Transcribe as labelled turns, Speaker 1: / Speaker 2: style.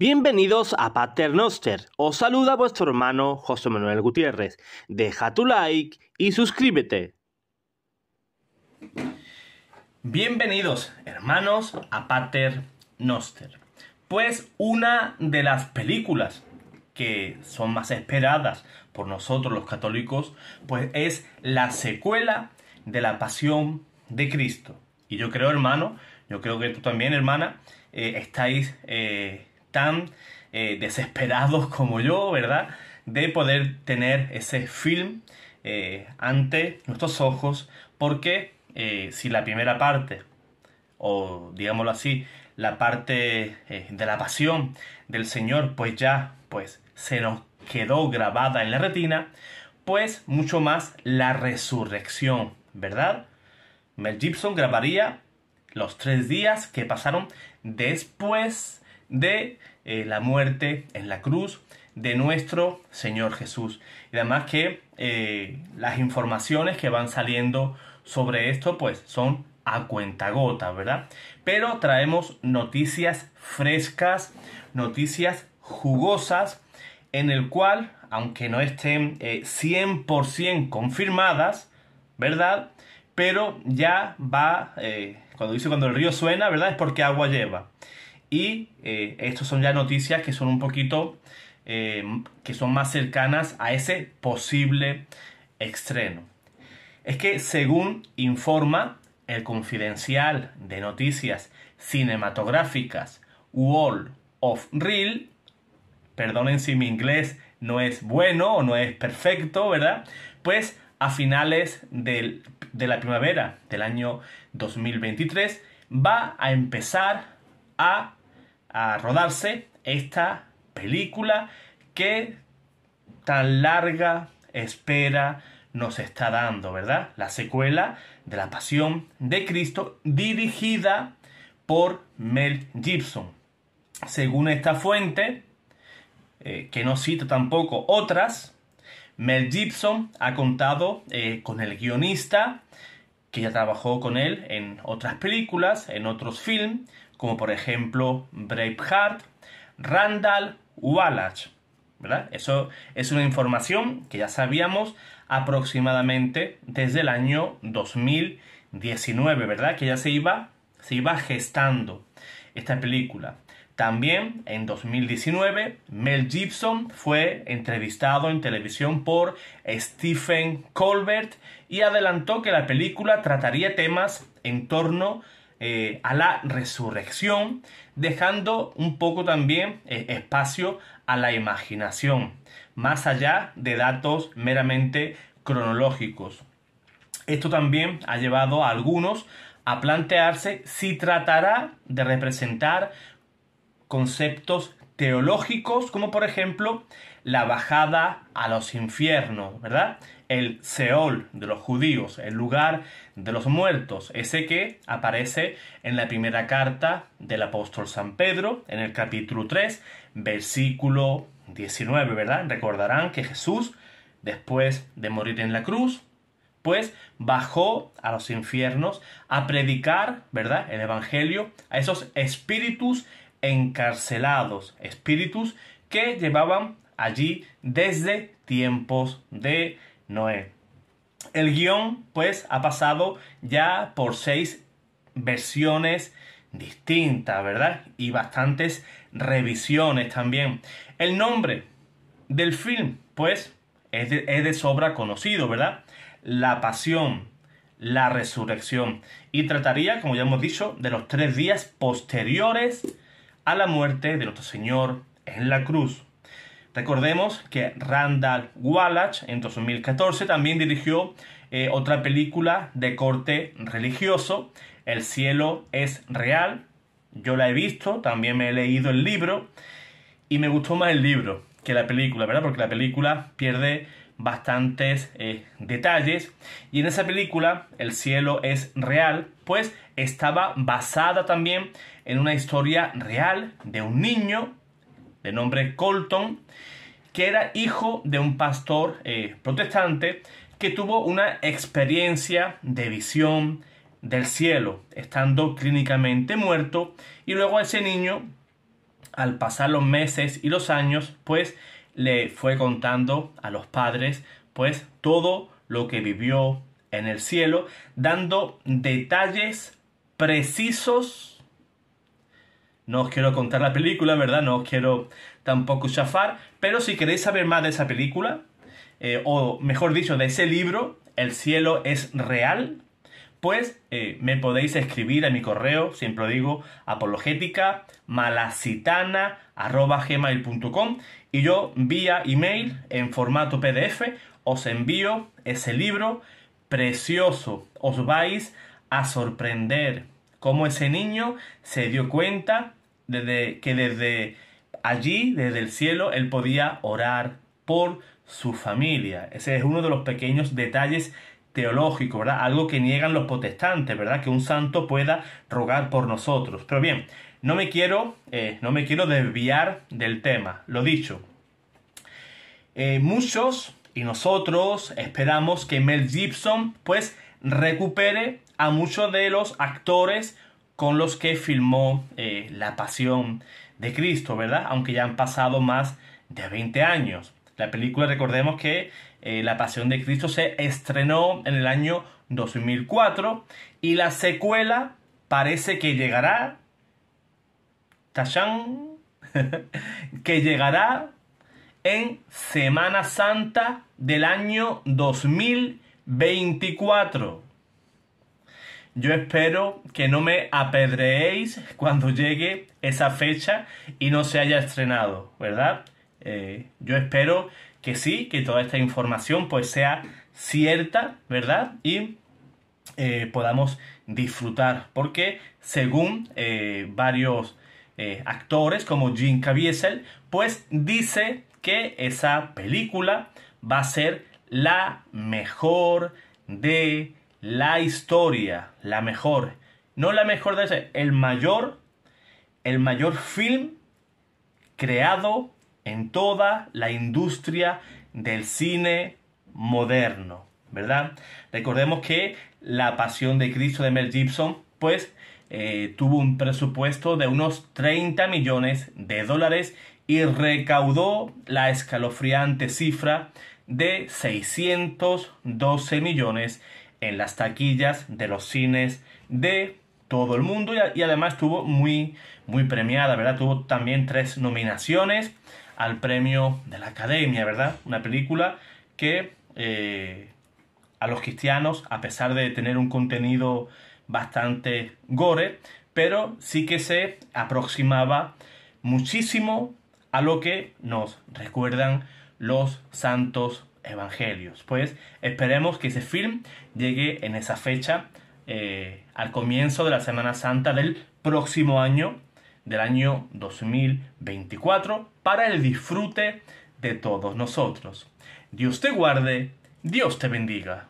Speaker 1: Bienvenidos a Noster. Os saluda vuestro hermano José Manuel Gutiérrez. Deja tu like y suscríbete. Bienvenidos, hermanos, a Pater Noster. Pues una de las películas que son más esperadas por nosotros los católicos, pues es la secuela de la Pasión de Cristo. Y yo creo, hermano, yo creo que tú también, hermana, eh, estáis eh, tan eh, desesperados como yo, ¿verdad? De poder tener ese film eh, ante nuestros ojos, porque eh, si la primera parte, o digámoslo así, la parte de la pasión del Señor, pues ya, pues se nos quedó grabada en la retina, pues mucho más la resurrección, ¿verdad? Mel Gibson grabaría los tres días que pasaron después de eh, la muerte en la cruz de nuestro Señor Jesús. Y además que eh, las informaciones que van saliendo sobre esto pues son a cuenta gota, ¿verdad? Pero traemos noticias frescas, noticias jugosas, en el cual, aunque no estén 100% eh, confirmadas, ¿verdad? Pero ya va, cuando dice cuando el río suena, ¿verdad? Es porque agua lleva. Y eh, estas son ya noticias que son un poquito, eh, que son más cercanas a ese posible estreno. Es que según informa el confidencial de noticias cinematográficas Wall of Real perdonen si mi inglés no es bueno o no es perfecto, ¿verdad? Pues a finales de la primavera del año 2023 va a empezar a a rodarse esta película que tan larga espera nos está dando, ¿verdad? La secuela de La Pasión de Cristo dirigida por Mel Gibson. Según esta fuente, eh, que no cito tampoco otras, Mel Gibson ha contado eh, con el guionista, que ya trabajó con él en otras películas, en otros films, como por ejemplo Braveheart, Randall, Wallach. ¿verdad? Eso es una información que ya sabíamos aproximadamente desde el año 2019, ¿verdad? Que ya se iba, se iba gestando esta película. También en 2019, Mel Gibson fue entrevistado en televisión por Stephen Colbert y adelantó que la película trataría temas en torno eh, a la resurrección, dejando un poco también eh, espacio a la imaginación, más allá de datos meramente cronológicos. Esto también ha llevado a algunos a plantearse si tratará de representar conceptos teológicos como por ejemplo la bajada a los infiernos, ¿verdad? el Seol de los judíos, el lugar de los muertos, ese que aparece en la primera carta del apóstol San Pedro, en el capítulo 3, versículo 19, ¿verdad? Recordarán que Jesús, después de morir en la cruz, pues bajó a los infiernos a predicar, ¿verdad? El Evangelio a esos espíritus encarcelados, espíritus que llevaban allí desde tiempos de Noé. El guión, pues, ha pasado ya por seis versiones distintas, ¿verdad? Y bastantes revisiones también. El nombre del film, pues, es de, es de sobra conocido, ¿verdad? La pasión, la resurrección. Y trataría, como ya hemos dicho, de los tres días posteriores a la muerte de nuestro Señor en la cruz. Recordemos que Randall Wallach en 2014 también dirigió eh, otra película de corte religioso, El cielo es real. Yo la he visto, también me he leído el libro y me gustó más el libro que la película, ¿verdad? Porque la película pierde bastantes eh, detalles y en esa película El cielo es real pues estaba basada también en una historia real de un niño de nombre Colton, que era hijo de un pastor eh, protestante que tuvo una experiencia de visión del cielo, estando clínicamente muerto, y luego ese niño, al pasar los meses y los años, pues le fue contando a los padres, pues todo lo que vivió en el cielo, dando detalles precisos no os quiero contar la película, ¿verdad? No os quiero tampoco chafar, pero si queréis saber más de esa película, eh, o mejor dicho, de ese libro, El cielo es real, pues eh, me podéis escribir a mi correo, siempre lo digo, apologética malacitana y yo vía email en formato PDF os envío ese libro precioso. Os vais a sorprender cómo ese niño se dio cuenta que desde allí, desde el cielo, él podía orar por su familia. Ese es uno de los pequeños detalles teológicos, ¿verdad? Algo que niegan los protestantes, ¿verdad? Que un santo pueda rogar por nosotros. Pero bien, no me quiero, eh, no me quiero desviar del tema, lo dicho. Eh, muchos y nosotros esperamos que Mel Gibson pues recupere a muchos de los actores con los que filmó eh, La Pasión de Cristo, ¿verdad? Aunque ya han pasado más de 20 años. La película, recordemos que eh, La Pasión de Cristo se estrenó en el año 2004 y la secuela parece que llegará. tachán, que llegará en Semana Santa del año 2024. Yo espero que no me apedreéis cuando llegue esa fecha y no se haya estrenado, ¿verdad? Eh, yo espero que sí, que toda esta información pues sea cierta, ¿verdad? Y eh, podamos disfrutar, porque según eh, varios actores como Jim Caviezel, pues dice que esa película va a ser la mejor de la historia, la mejor, no la mejor de ese, el mayor, el mayor film creado en toda la industria del cine moderno, ¿verdad? Recordemos que La Pasión de Cristo de Mel Gibson, pues, eh, tuvo un presupuesto de unos 30 millones de dólares y recaudó la escalofriante cifra de 612 millones en las taquillas de los cines de todo el mundo y, además estuvo muy, muy premiada, ¿verdad? Tuvo también tres nominaciones al premio de la Academia, ¿verdad? Una película que eh, a los cristianos, a pesar de tener un contenido bastante gore, pero sí que se aproximaba muchísimo a lo que nos recuerdan los santos evangelios. Pues esperemos que ese film llegue en esa fecha, eh, al comienzo de la Semana Santa del próximo año, del año 2024, para el disfrute de todos nosotros. Dios te guarde, Dios te bendiga.